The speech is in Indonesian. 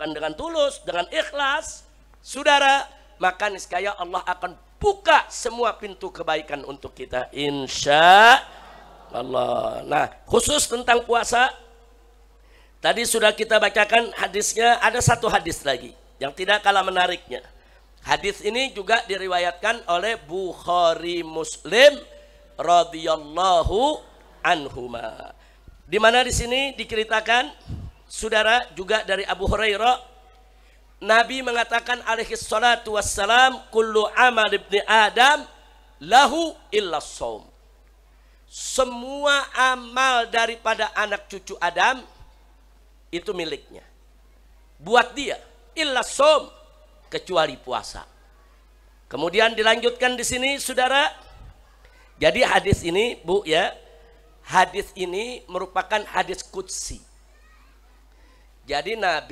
lakukan dengan tulus, dengan ikhlas, saudara, maka niscaya Allah akan buka semua pintu kebaikan untuk kita. Insya Allah. Nah, khusus tentang puasa, tadi sudah kita bacakan hadisnya, ada satu hadis lagi yang tidak kalah menariknya. Hadis ini juga diriwayatkan oleh Bukhari Muslim radhiyallahu anhuma. Di mana di sini diceritakan saudara juga dari Abu Hurairah Nabi mengatakan alaihi salatu wassalam kullu amal ibni adam lahu illa saum. Semua amal daripada anak cucu Adam itu miliknya. Buat dia illa saum kecuali puasa. Kemudian dilanjutkan di sini Saudara. Jadi hadis ini Bu ya, hadis ini merupakan hadis qudsi. Jadi Nabi